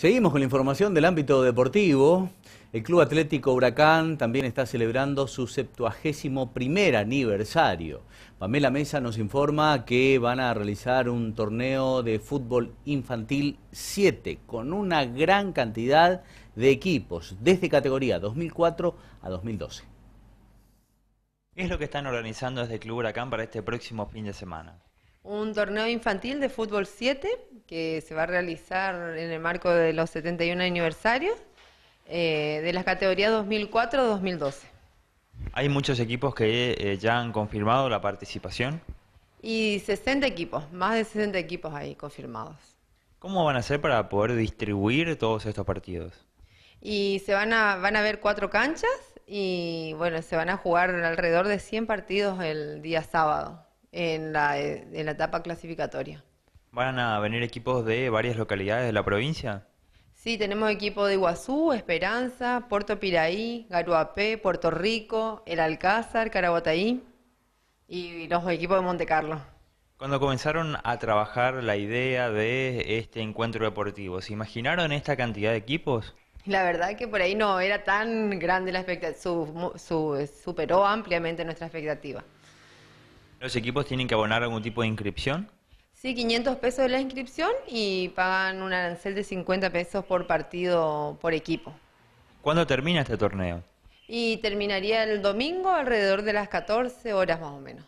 Seguimos con la información del ámbito deportivo. El Club Atlético Huracán también está celebrando su 71 primer aniversario. Pamela Mesa nos informa que van a realizar un torneo de fútbol infantil 7 con una gran cantidad de equipos desde categoría 2004 a 2012. ¿Qué es lo que están organizando desde el Club Huracán para este próximo fin de semana? un torneo infantil de fútbol 7 que se va a realizar en el marco de los 71 aniversarios eh, de las categorías 2004-2012. ¿Hay muchos equipos que eh, ya han confirmado la participación? Y 60 equipos, más de 60 equipos ahí confirmados. ¿Cómo van a hacer para poder distribuir todos estos partidos? Y se van a, van a ver cuatro canchas y bueno, se van a jugar alrededor de 100 partidos el día sábado. Eh, en la, etapa clasificatoria. ¿Van a venir equipos de varias localidades de la provincia? Sí, tenemos equipo de Iguazú, Esperanza, Puerto Piraí, Garuapé, Puerto Rico, El Alcázar, Caraguataí y los equipos de Monte Carlo. Cuando comenzaron a trabajar la idea de este encuentro deportivo, ¿se imaginaron esta cantidad de equipos? La verdad que por ahí no era tan grande la expectativa, superó ampliamente nuestra expectativa. ¿Los equipos tienen que abonar algún tipo de inscripción? Sí, 500 pesos de la inscripción y pagan un arancel de 50 pesos por partido, por equipo. ¿Cuándo termina este torneo? Y terminaría el domingo alrededor de las 14 horas más o menos.